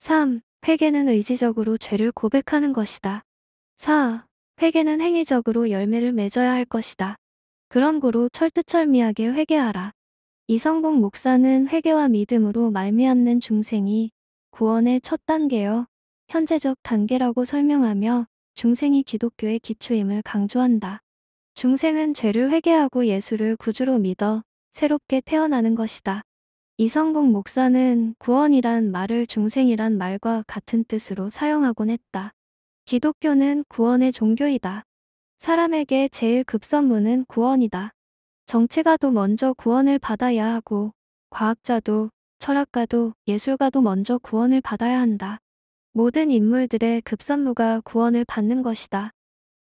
3. 회개는 의지적으로 죄를 고백하는 것이다. 4. 회개는 행위적으로 열매를 맺어야 할 것이다. 그런 고로 철두철미하게 회개하라. 이성공 목사는 회개와 믿음으로 말미암는 중생이 구원의 첫 단계여 현재적 단계라고 설명하며 중생이 기독교의 기초임을 강조한다. 중생은 죄를 회개하고 예수를 구주로 믿어 새롭게 태어나는 것이다. 이성국 목사는 구원이란 말을 중생이란 말과 같은 뜻으로 사용하곤 했다. 기독교는 구원의 종교이다. 사람에게 제일 급선무는 구원이다. 정치가도 먼저 구원을 받아야 하고 과학자도 철학가도 예술가도 먼저 구원을 받아야 한다. 모든 인물들의 급선무가 구원을 받는 것이다.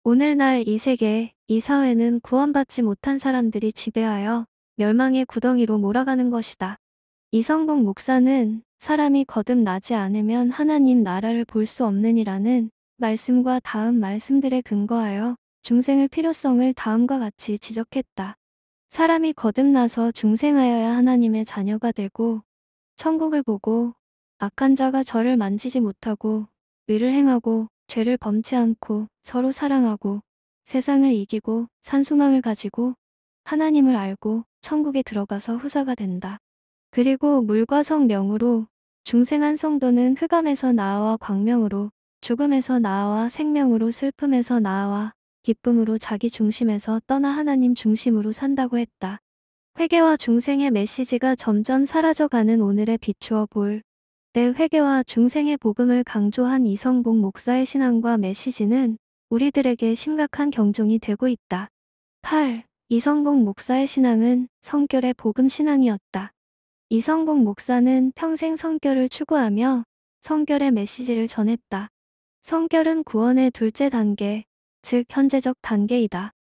오늘날 이 세계, 이 사회는 구원받지 못한 사람들이 지배하여 멸망의 구덩이로 몰아가는 것이다. 이성국 목사는 사람이 거듭나지 않으면 하나님 나라를 볼 수 없느니라는 말씀과 다음 말씀들에 근거하여 중생의 필요성을 다음과 같이 지적했다. 사람이 거듭나서 중생하여야 하나님의 자녀가 되고 천국을 보고 악한 자가 저를 만지지 못하고 의를 행하고 죄를 범치 않고 서로 사랑하고 세상을 이기고 산소망을 가지고 하나님을 알고 천국에 들어가서 후사가 된다. 그리고 물과 성령으로 중생한 성도는 흑암에서 나아와 광명으로 죽음에서 나아와 생명으로 슬픔에서 나아와 기쁨으로 자기 중심에서 떠나 하나님 중심으로 산다고 했다. 회개와 중생의 메시지가 점점 사라져가는 오늘에 비추어 볼 내 회개와 중생의 복음을 강조한 이성복 목사의 신앙과 메시지는 우리들에게 심각한 경종이 되고 있다. 8. 이성복 목사의 신앙은 성결의 복음 신앙이었다. 이성복 목사는 평생 성결을 추구하며 성결의 메시지를 전했다. 성결은 구원의 둘째 단계, 즉 현재적 단계이다.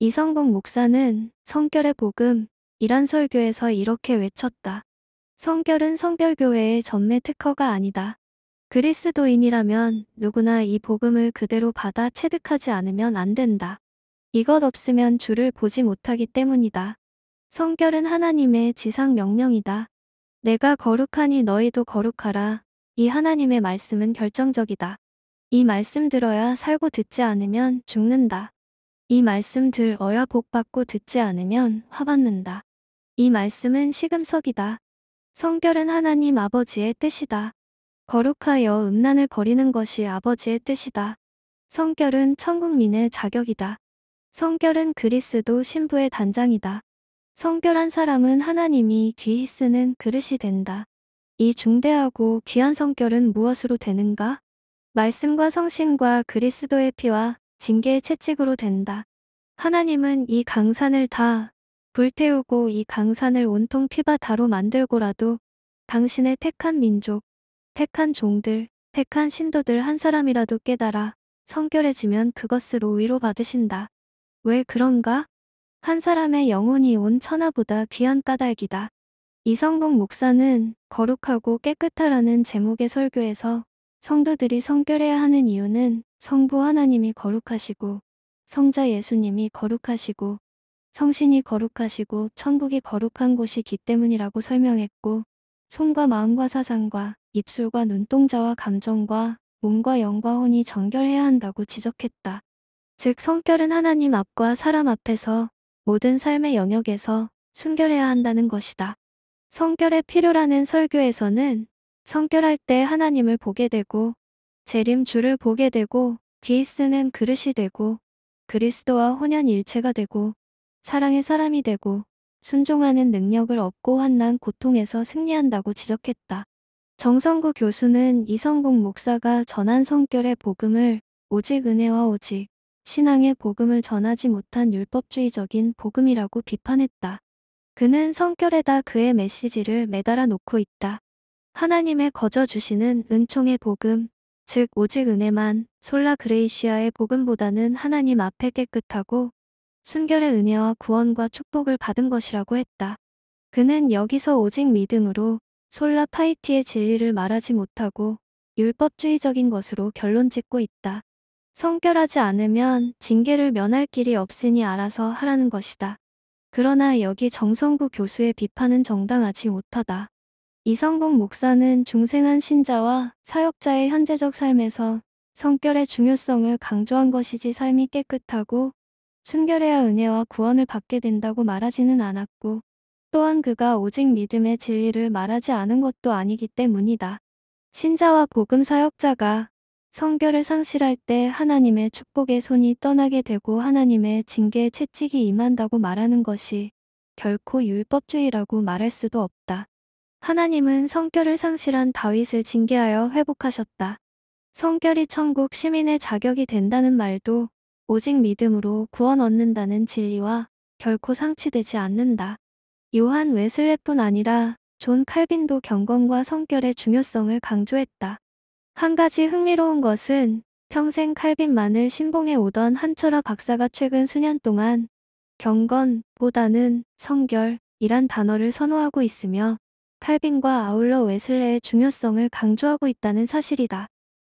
이성국 목사는 성결의 복음, 이란 설교에서 이렇게 외쳤다. 성결은 성결교회의 전매 특허가 아니다. 그리스도인이라면 누구나 이 복음을 그대로 받아 체득하지 않으면 안 된다. 이것 없으면 주를 보지 못하기 때문이다. 성결은 하나님의 지상 명령이다. 내가 거룩하니 너희도 거룩하라. 이 하나님의 말씀은 결정적이다. 이 말씀 들어야 살고 듣지 않으면 죽는다. 이 말씀 들어야 복 받고 듣지 않으면 화받는다. 이 말씀은 시금석이다. 성결은 하나님 아버지의 뜻이다. 거룩하여 음란을 버리는 것이 아버지의 뜻이다. 성결은 천국민의 자격이다. 성결은 그리스도 신부의 단장이다. 성결한 사람은 하나님이 귀히 쓰는 그릇이 된다. 이 중대하고 귀한 성결은 무엇으로 되는가? 말씀과 성신과 그리스도의 피와 징계의 채찍으로 된다. 하나님은 이 강산을 다 불태우고 이 강산을 온통 피바다로 만들고라도 당신의 택한 민족, 택한 종들, 택한 신도들 한 사람이라도 깨달아 성결해지면 그것으로 위로받으신다. 왜 그런가? 한 사람의 영혼이 온 천하보다 귀한 까닭이다. 이성국 목사는 거룩하고 깨끗하라는 제목의 설교에서 성도들이 성결해야 하는 이유는 성부 하나님이 거룩하시고 성자 예수님이 거룩하시고 성신이 거룩하시고 천국이 거룩한 곳이기 때문이라고 설명했고 손과 마음과 사상과 입술과 눈동자와 감정과 몸과 영과 혼이 정결해야 한다고 지적했다. 즉 성결은 하나님 앞과 사람 앞에서 모든 삶의 영역에서 순결해야 한다는 것이다. 성결의 필요라는 설교에서는 성결할 때 하나님을 보게 되고 재림 주를 보게 되고 귀히 쓰는 그릇이 되고 그리스도와 혼연일체가 되고 사랑의 사람이 되고 순종하는 능력을 얻고 환난 고통에서 승리한다고 지적했다. 정성구 교수는 이성국 목사가 전한 성결의 복음을 오직 은혜와 오직 신앙의 복음을 전하지 못한 율법주의적인 복음이라고 비판했다. 그는 성결에다 그의 메시지를 매달아 놓고 있다. 하나님의 거저 주시는 은총의 복음, 즉 오직 은혜만 솔라 그레이시아의 복음보다는 하나님 앞에 깨끗하고 순결의 은혜와 구원과 축복을 받은 것이라고 했다. 그는 여기서 오직 믿음으로 솔라 파이티의 진리를 말하지 못하고 율법주의적인 것으로 결론 짓고 있다. 성결하지 않으면 징계를 면할 길이 없으니 알아서 하라는 것이다. 그러나 여기 정성구 교수의 비판은 정당하지 못하다. 이성국 목사는 중생한 신자와 사역자의 현재적 삶에서 성결의 중요성을 강조한 것이지 삶이 깨끗하고 순결해야 은혜와 구원을 받게 된다고 말하지는 않았고 또한 그가 오직 믿음의 진리를 말하지 않은 것도 아니기 때문이다. 신자와 복음 사역자가 성결을 상실할 때 하나님의 축복의 손이 떠나게 되고 하나님의 징계의 채찍이 임한다고 말하는 것이 결코 율법주의라고 말할 수도 없다. 하나님은 성결을 상실한 다윗을 징계하여 회복하셨다. 성결이 천국 시민의 자격이 된다는 말도 오직 믿음으로 구원 얻는다는 진리와 결코 상치되지 않는다. 요한 웨슬레뿐 아니라 존 칼빈도 경건과 성결의 중요성을 강조했다. 한 가지 흥미로운 것은 평생 칼빈만을 신봉해 오던 한철아 박사가 최근 수년 동안 경건보다는 성결이란 단어를 선호하고 있으며 탈빈과 아울러 웨슬레의 중요성을 강조하고 있다는 사실이다.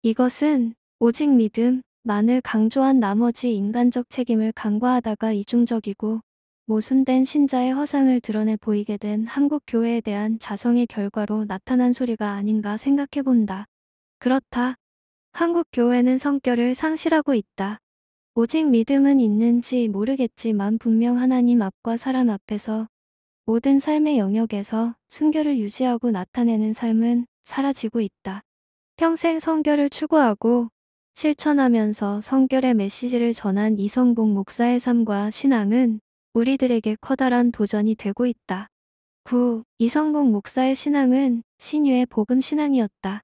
이것은 오직 믿음만을 강조한 나머지 인간적 책임을 간과하다가 이중적이고 모순된 신자의 허상을 드러내 보이게 된 한국 교회에 대한 자성의 결과로 나타난 소리가 아닌가 생각해 본다. 그렇다. 한국 교회는 성결을 상실하고 있다. 오직 믿음은 있는지 모르겠지만 분명 하나님 앞과 사람 앞에서 모든 삶의 영역에서 순결을 유지하고 나타내는 삶은 사라지고 있다. 평생 성결을 추구하고 실천하면서 성결의 메시지를 전한 이성공 목사의 삶과 신앙은 우리들에게 커다란 도전이 되고 있다. 9. 이성공 목사의 신앙은 신유의 복음 신앙이었다.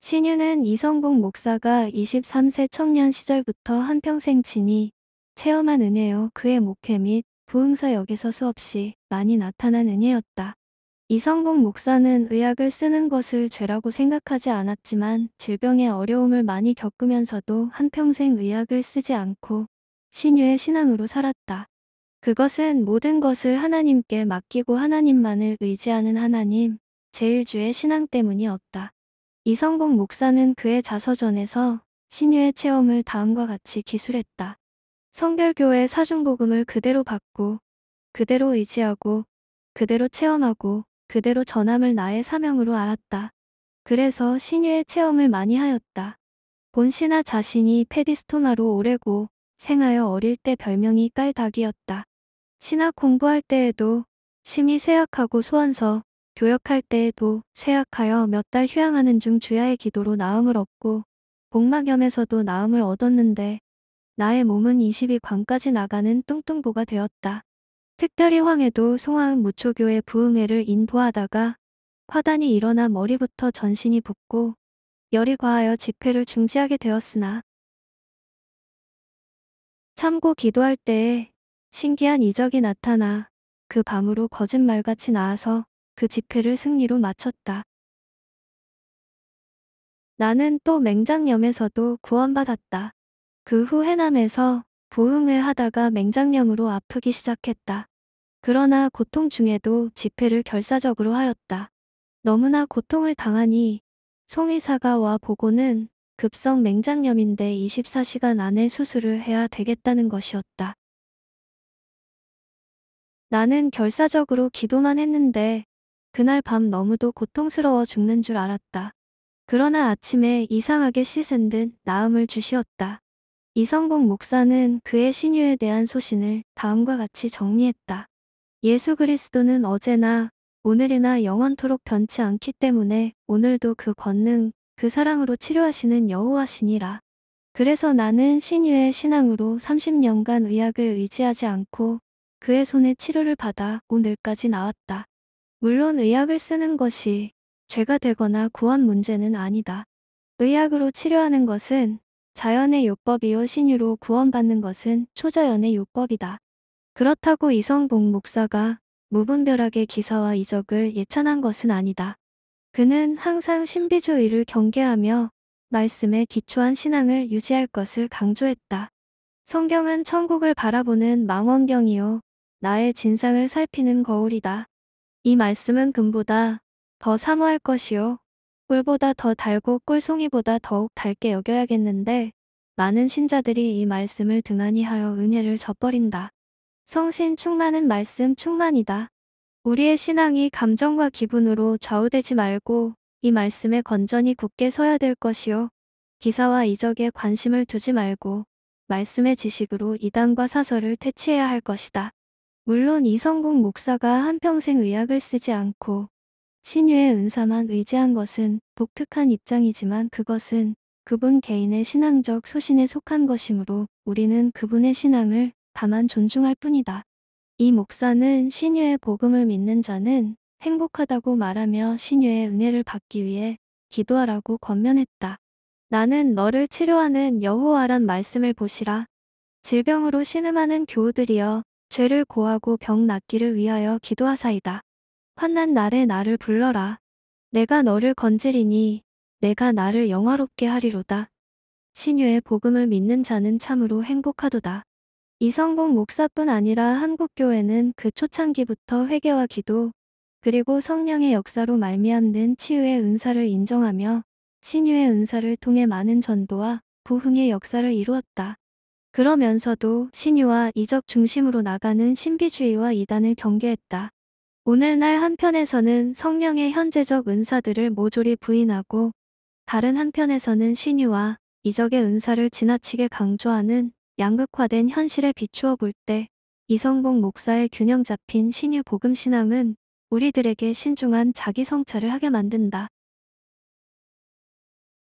신유는 이성공 목사가 23세 청년 시절부터 한평생 지니 체험한 은혜요 그의 목회 및 부흥사역에서 수없이 많이 나타난 은혜였다. 이성국 목사는 의약을 쓰는 것을 죄라고 생각하지 않았지만 질병의 어려움을 많이 겪으면서도 한평생 의약을 쓰지 않고 신유의 신앙으로 살았다. 그것은 모든 것을 하나님께 맡기고 하나님만을 의지하는 하나님, 제일주의 신앙 때문이었다. 이성국 목사는 그의 자서전에서 신유의 체험을 다음과 같이 기술했다. 성결교회 사중복음을 그대로 받고 그대로 의지하고 그대로 체험하고 그대로 전함을 나의 사명으로 알았다. 그래서 신유의 체험을 많이 하였다. 본신나 자신이 페디스토마로 오래고 생하여 어릴 때 별명이 깔닭이었다. 신학 공부할 때에도 심히 쇠약하고 소원서, 교역할 때에도 쇠약하여 몇 달 휴양하는 중 주야의 기도로 나음을 얻고 복막염에서도 나음을 얻었는데 나의 몸은 2 2광까지 나가는 뚱뚱보가 되었다. 특별히 황해도 송하은 무초교의 부흥회를 인도하다가 화단이 일어나 머리부터 전신이 붓고 열이 과하여 집회를 중지하게 되었으나 참고 기도할 때에 신기한 이적이 나타나 그 밤으로 거짓말같이 나와서 그 집회를 승리로 마쳤다. 나는 또 맹장염에서도 구원받았다. 그후 해남에서 보흥을 하다가 맹장염으로 아프기 시작했다. 그러나 고통 중에도 집회를 결사적으로 하였다. 너무나 고통을 당하니 송의사가 와 보고는 급성 맹장염인데 24시간 안에 수술을 해야 되겠다는 것이었다. 나는 결사적으로 기도만 했는데 그날 밤 너무도 고통스러워 죽는 줄 알았다. 그러나 아침에 이상하게 씻은 듯 나음을 주시었다. 이성국 목사는 그의 신유에 대한 소신을 다음과 같이 정리했다. 예수 그리스도는 어제나 오늘이나 영원토록 변치 않기 때문에 오늘도 그 권능, 그 사랑으로 치료하시는 여호와시니라. 그래서 나는 신유의 신앙으로 30년간 의학을 의지하지 않고 그의 손에 치료를 받아 오늘까지 나왔다. 물론 의학을 쓰는 것이 죄가 되거나 구원 문제는 아니다. 의학으로 치료하는 것은 자연의 요법이요 신유로 구원받는 것은 초자연의 요법이다. 그렇다고 이성복 목사가 무분별하게 기사와 이적을 예찬한 것은 아니다. 그는 항상 신비주의를 경계하며 말씀에 기초한 신앙을 유지할 것을 강조했다. 성경은 천국을 바라보는 망원경이요. 나의 진상을 살피는 거울이다. 이 말씀은 금보다 더 사모할 것이요. 꿀보다 더 달고 꿀송이보다 더욱 달게 여겨야겠는데 많은 신자들이 이 말씀을 등한히 하여 은혜를 져버린다. 성신 충만은 말씀 충만이다. 우리의 신앙이 감정과 기분으로 좌우되지 말고 이 말씀에 건전히 굳게 서야 될 것이요. 기사와 이적에 관심을 두지 말고 말씀의 지식으로 이단과 사설을 퇴치해야 할 것이다. 물론 이성국 목사가 한평생 의학을 쓰지 않고 신유의 은사만 의지한 것은 독특한 입장이지만 그것은 그분 개인의 신앙적 소신에 속한 것이므로 우리는 그분의 신앙을 다만 존중할 뿐이다. 이 목사는 신유의 복음을 믿는 자는 행복하다고 말하며 신유의 은혜를 받기 위해 기도하라고 권면했다. 나는 너를 치료하는 여호와란 말씀을 보시라. 질병으로 신음하는 교우들이여 죄를 고하고 병 낫기를 위하여 기도하사이다. 환난 날에 나를 불러라. 내가 너를 건지리니 내가 나를 영화롭게 하리로다. 신유의 복음을 믿는 자는 참으로 행복하도다. 이성공 목사뿐 아니라 한국교회는 그 초창기부터 회개와 기도, 그리고 성령의 역사로 말미암는 치유의 은사를 인정하며 신유의 은사를 통해 많은 전도와 부흥의 역사를 이루었다. 그러면서도 신유와 이적 중심으로 나가는 신비주의와 이단을 경계했다. 오늘날 한편에서는 성령의 현재적 은사들을 모조리 부인하고 다른 한편에서는 신유와 이적의 은사를 지나치게 강조하는 양극화된 현실에 비추어 볼 때 이성봉 목사의 균형 잡힌 신유 복음 신앙은 우리들에게 신중한 자기 성찰을 하게 만든다.